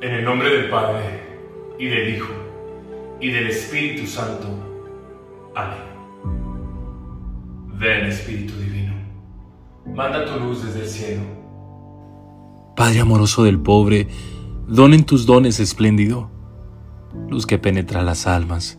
En el nombre del Padre, y del Hijo, y del Espíritu Santo. Amén. Ven Espíritu Divino, manda tu luz desde el cielo. Padre amoroso del pobre, donen tus dones espléndido, luz que penetra las almas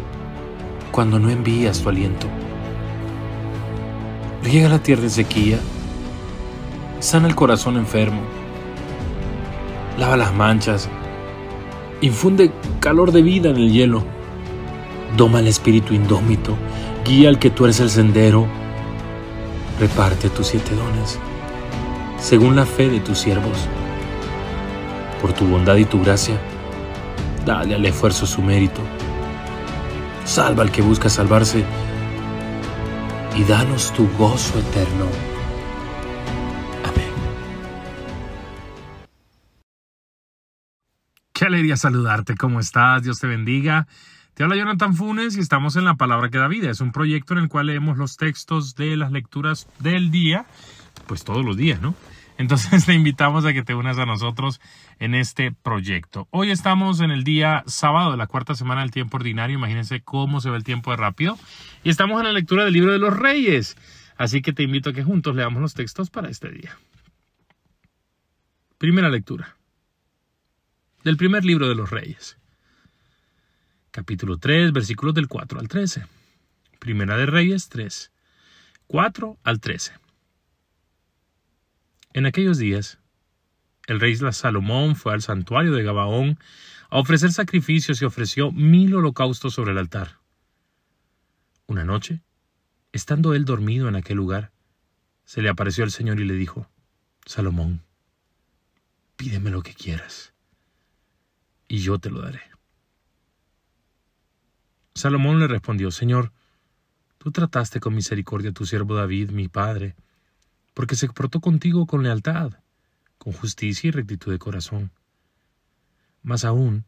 cuando no envías tu aliento. Riega la tierra de sequía, sana el corazón enfermo, lava las manchas, infunde calor de vida en el hielo, doma el espíritu indómito, guía al que tú eres el sendero, reparte tus siete dones, según la fe de tus siervos. Por tu bondad y tu gracia, dale al esfuerzo su mérito salva al que busca salvarse y danos tu gozo eterno. Amén. Qué alegría saludarte, ¿cómo estás? Dios te bendiga. Te habla Jonathan Funes y estamos en La Palabra que da vida. Es un proyecto en el cual leemos los textos de las lecturas del día, pues todos los días, ¿no? Entonces te invitamos a que te unas a nosotros en este proyecto. Hoy estamos en el día sábado de la cuarta semana del tiempo ordinario. Imagínense cómo se ve el tiempo de rápido. Y estamos en la lectura del libro de los reyes. Así que te invito a que juntos leamos los textos para este día. Primera lectura. Del primer libro de los reyes. Capítulo 3, versículos del 4 al 13. Primera de Reyes 3, 4 al 13. En aquellos días, el rey Salomón fue al santuario de Gabaón a ofrecer sacrificios y ofreció mil holocaustos sobre el altar. Una noche, estando él dormido en aquel lugar, se le apareció el Señor y le dijo, Salomón, pídeme lo que quieras, y yo te lo daré. Salomón le respondió, Señor, tú trataste con misericordia a tu siervo David, mi padre, porque se portó contigo con lealtad, con justicia y rectitud de corazón. Más aún,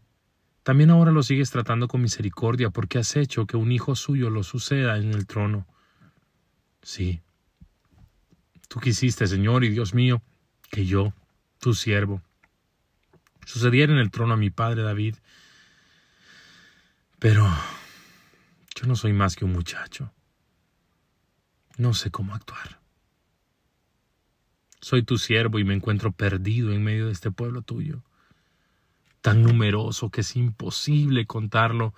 también ahora lo sigues tratando con misericordia porque has hecho que un hijo suyo lo suceda en el trono. Sí. Tú quisiste, Señor y Dios mío, que yo, tu siervo, sucediera en el trono a mi padre David. Pero yo no soy más que un muchacho. No sé cómo actuar soy tu siervo y me encuentro perdido en medio de este pueblo tuyo, tan numeroso que es imposible contarlo.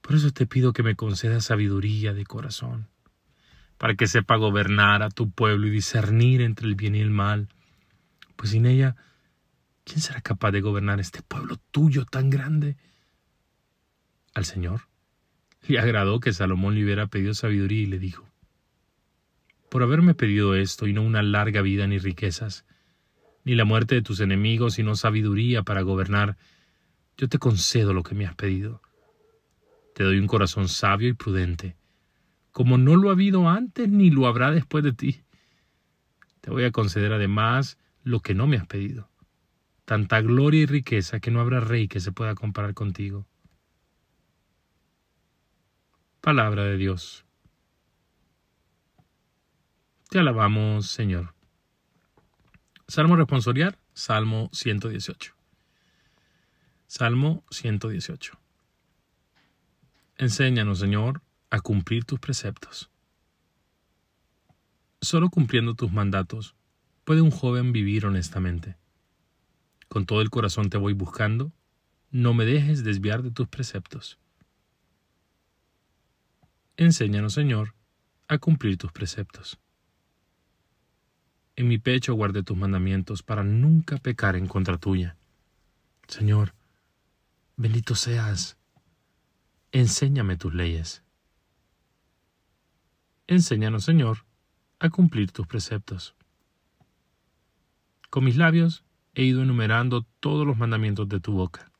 Por eso te pido que me concedas sabiduría de corazón, para que sepa gobernar a tu pueblo y discernir entre el bien y el mal, pues sin ella, ¿quién será capaz de gobernar este pueblo tuyo tan grande? Al Señor le agradó que Salomón le hubiera pedido sabiduría y le dijo, por haberme pedido esto y no una larga vida ni riquezas, ni la muerte de tus enemigos, sino sabiduría para gobernar, yo te concedo lo que me has pedido. Te doy un corazón sabio y prudente, como no lo ha habido antes ni lo habrá después de ti. Te voy a conceder además lo que no me has pedido, tanta gloria y riqueza que no habrá rey que se pueda comparar contigo. Palabra de Dios. Te alabamos, Señor. Salmo responsorial, Salmo 118. Salmo 118. Enséñanos, Señor, a cumplir tus preceptos. Solo cumpliendo tus mandatos puede un joven vivir honestamente. Con todo el corazón te voy buscando, no me dejes desviar de tus preceptos. Enséñanos, Señor, a cumplir tus preceptos. En mi pecho guardé tus mandamientos para nunca pecar en contra tuya. Señor, bendito seas. Enséñame tus leyes. Enséñanos, Señor, a cumplir tus preceptos. Con mis labios he ido enumerando todos los mandamientos de tu boca.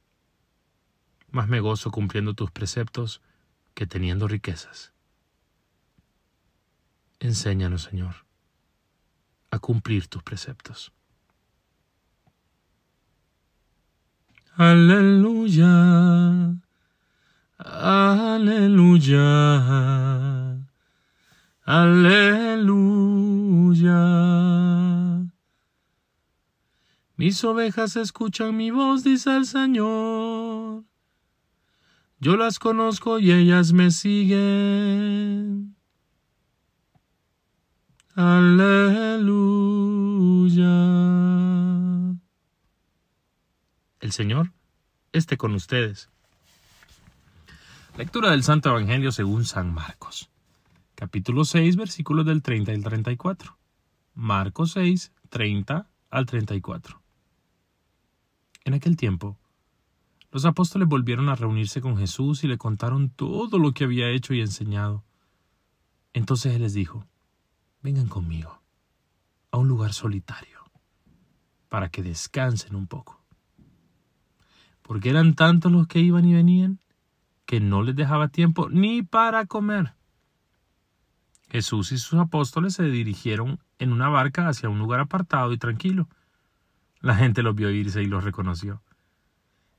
Más me gozo cumpliendo tus preceptos que teniendo riquezas. Enséñanos, Señor a cumplir tus preceptos. Aleluya, aleluya, aleluya. Mis ovejas escuchan mi voz, dice el Señor. Yo las conozco y ellas me siguen. Aleluya. El Señor esté con ustedes. Lectura del Santo Evangelio según San Marcos. Capítulo 6, versículos del 30 al 34. Marcos 6, 30 al 34. En aquel tiempo, los apóstoles volvieron a reunirse con Jesús y le contaron todo lo que había hecho y enseñado. Entonces Él les dijo, vengan conmigo a un lugar solitario para que descansen un poco. Porque eran tantos los que iban y venían que no les dejaba tiempo ni para comer. Jesús y sus apóstoles se dirigieron en una barca hacia un lugar apartado y tranquilo. La gente los vio irse y los reconoció.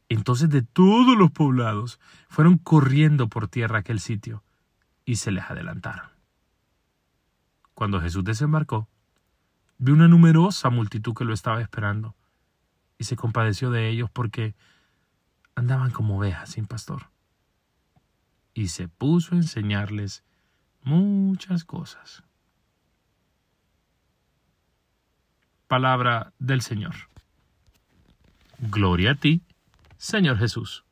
Entonces de todos los poblados fueron corriendo por tierra aquel sitio y se les adelantaron. Cuando Jesús desembarcó, vio una numerosa multitud que lo estaba esperando y se compadeció de ellos porque andaban como ovejas sin pastor. Y se puso a enseñarles muchas cosas. Palabra del Señor. Gloria a ti, Señor Jesús.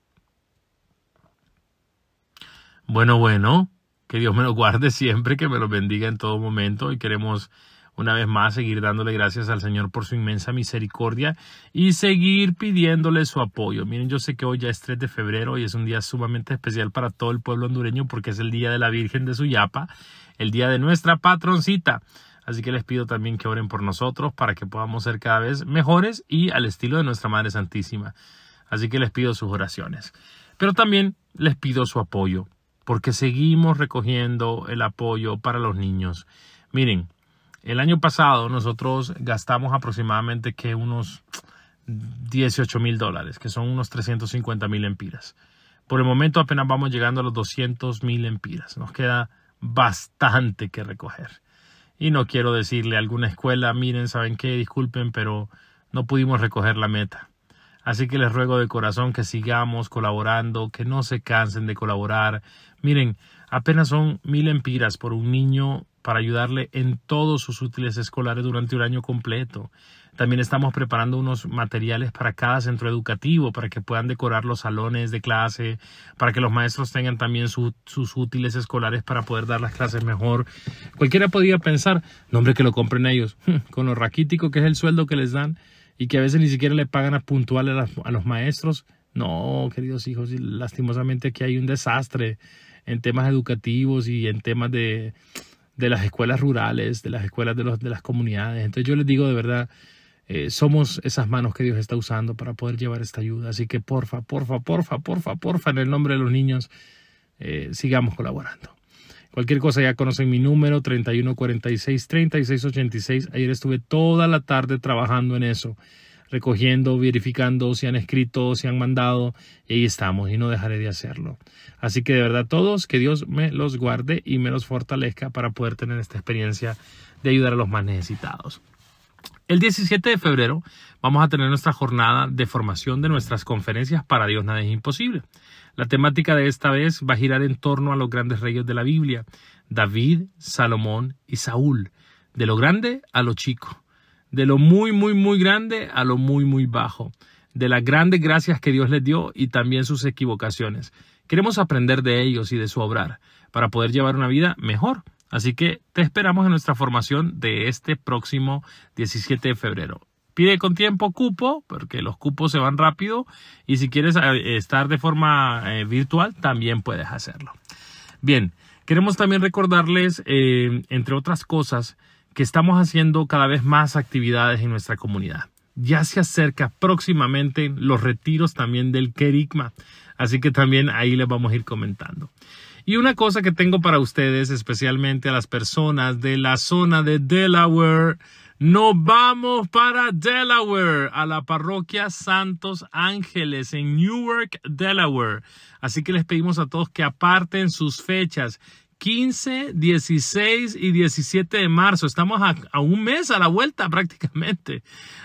Bueno, bueno, que Dios me lo guarde siempre, que me lo bendiga en todo momento y queremos una vez más seguir dándole gracias al Señor por su inmensa misericordia y seguir pidiéndole su apoyo. Miren, yo sé que hoy ya es 3 de febrero y es un día sumamente especial para todo el pueblo hondureño porque es el día de la Virgen de Suyapa, el día de nuestra patroncita. Así que les pido también que oren por nosotros para que podamos ser cada vez mejores y al estilo de nuestra Madre Santísima. Así que les pido sus oraciones. Pero también les pido su apoyo porque seguimos recogiendo el apoyo para los niños. Miren, el año pasado nosotros gastamos aproximadamente que unos 18 mil dólares, que son unos 350 mil empiras. Por el momento apenas vamos llegando a los 200 mil empiras. Nos queda bastante que recoger. Y no quiero decirle a alguna escuela, miren, ¿saben qué? Disculpen, pero no pudimos recoger la meta. Así que les ruego de corazón que sigamos colaborando, que no se cansen de colaborar. Miren, apenas son mil empiras por un niño para ayudarle en todos sus útiles escolares durante un año completo. También estamos preparando unos materiales para cada centro educativo, para que puedan decorar los salones de clase, para que los maestros tengan también sus útiles escolares para poder dar las clases mejor. Cualquiera podría pensar, nombre que lo compren ellos, con lo raquítico que es el sueldo que les dan y que a veces ni siquiera le pagan a puntual a, los maestros. No, queridos hijos, lastimosamente aquí hay un desastre en temas educativos y en temas de, las escuelas rurales, de las escuelas de, los, de las comunidades. Entonces yo les digo de verdad, eh, somos esas manos que Dios está usando para poder llevar esta ayuda. Así que porfa, porfa, porfa, porfa, porfa, en el nombre de los niños, eh, sigamos colaborando. Cualquier cosa ya conocen mi número 3146-3686. Ayer estuve toda la tarde trabajando en eso, recogiendo, verificando si han escrito, si han mandado. Y ahí estamos y no dejaré de hacerlo. Así que de verdad todos, que Dios me los guarde y me los fortalezca para poder tener esta experiencia de ayudar a los más necesitados. El 17 de febrero vamos a tener nuestra jornada de formación de nuestras conferencias para Dios Nada es Imposible. La temática de esta vez va a girar en torno a los grandes reyes de la Biblia, David, Salomón y Saúl, de lo grande a lo chico, de lo muy, muy, muy grande a lo muy, muy bajo, de las grandes gracias que Dios les dio y también sus equivocaciones. Queremos aprender de ellos y de su obrar para poder llevar una vida mejor. Así que te esperamos en nuestra formación de este próximo 17 de febrero pide con tiempo cupo, porque los cupos se van rápido. Y si quieres eh, estar de forma eh, virtual, también puedes hacerlo. Bien, queremos también recordarles, eh, entre otras cosas, que estamos haciendo cada vez más actividades en nuestra comunidad. Ya se acerca próximamente los retiros también del Kerigma. Así que también ahí les vamos a ir comentando. Y una cosa que tengo para ustedes, especialmente a las personas de la zona de Delaware, nos vamos para Delaware, a la parroquia Santos Ángeles en Newark, Delaware. Así que les pedimos a todos que aparten sus fechas. 15, 16 y 17 de marzo. Estamos a, un mes a la vuelta prácticamente.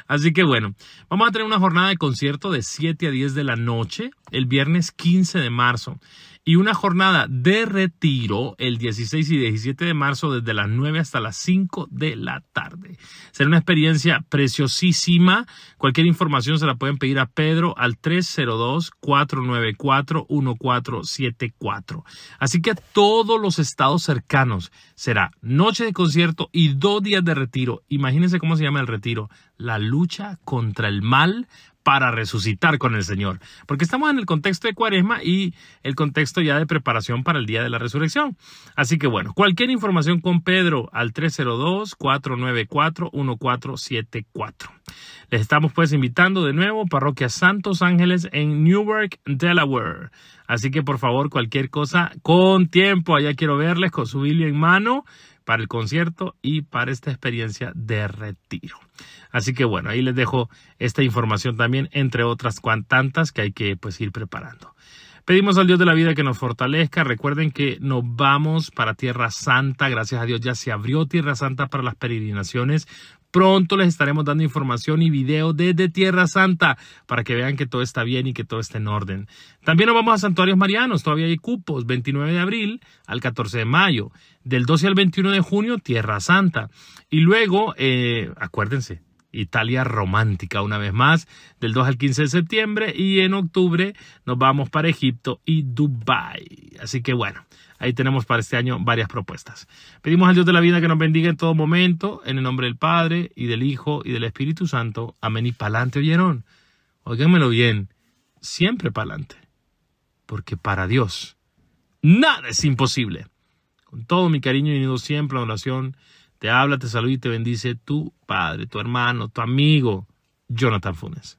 Así que bueno, vamos a tener una jornada de concierto de 7 a 10 de la noche el viernes 15 de marzo y una jornada de retiro el 16 y 17 de marzo desde las 9 hasta las 5 de la tarde. Será una experiencia preciosísima. Cualquier información se la pueden pedir a Pedro al 302-494-1474. Así que a todos los estados cercanos será noche de concierto y dos días de retiro. Imagínense cómo se llama el retiro. La lucha contra el mal para resucitar con el Señor. Porque estamos en el contexto de Cuaresma y el contexto ya de preparación para el día de la resurrección. Así que bueno, cualquier información con Pedro al 302-494-1474. Les estamos pues invitando de nuevo Parroquia Santos Ángeles en Newark, Delaware. Así que por favor, cualquier cosa con tiempo, allá quiero verles con su Biblia en mano para el concierto y para esta experiencia de retiro. Así que bueno, ahí les dejo esta información también, entre otras cuantantas que hay que pues ir preparando. Pedimos al Dios de la vida que nos fortalezca. Recuerden que nos vamos para Tierra Santa. Gracias a Dios ya se abrió Tierra Santa para las peregrinaciones. Pronto les estaremos dando información y video desde Tierra Santa para que vean que todo está bien y que todo está en orden. También nos vamos a santuarios marianos, todavía hay cupos, 29 de abril al 14 de mayo, del 12 al 21 de junio, Tierra Santa. Y luego, eh, acuérdense, Italia romántica una vez más, del 2 al 15 de septiembre y en octubre nos vamos para Egipto y Dubái. Así que bueno, ahí tenemos para este año varias propuestas. Pedimos al Dios de la vida que nos bendiga en todo momento, en el nombre del Padre y del Hijo y del Espíritu Santo. Amén y pa'lante, oyeron. Óiganmelo bien, siempre pa'lante, porque para Dios nada es imposible. Con todo mi cariño y unido siempre a oración te habla, te saluda y te bendice tu padre, tu hermano, tu amigo, Jonathan Funes.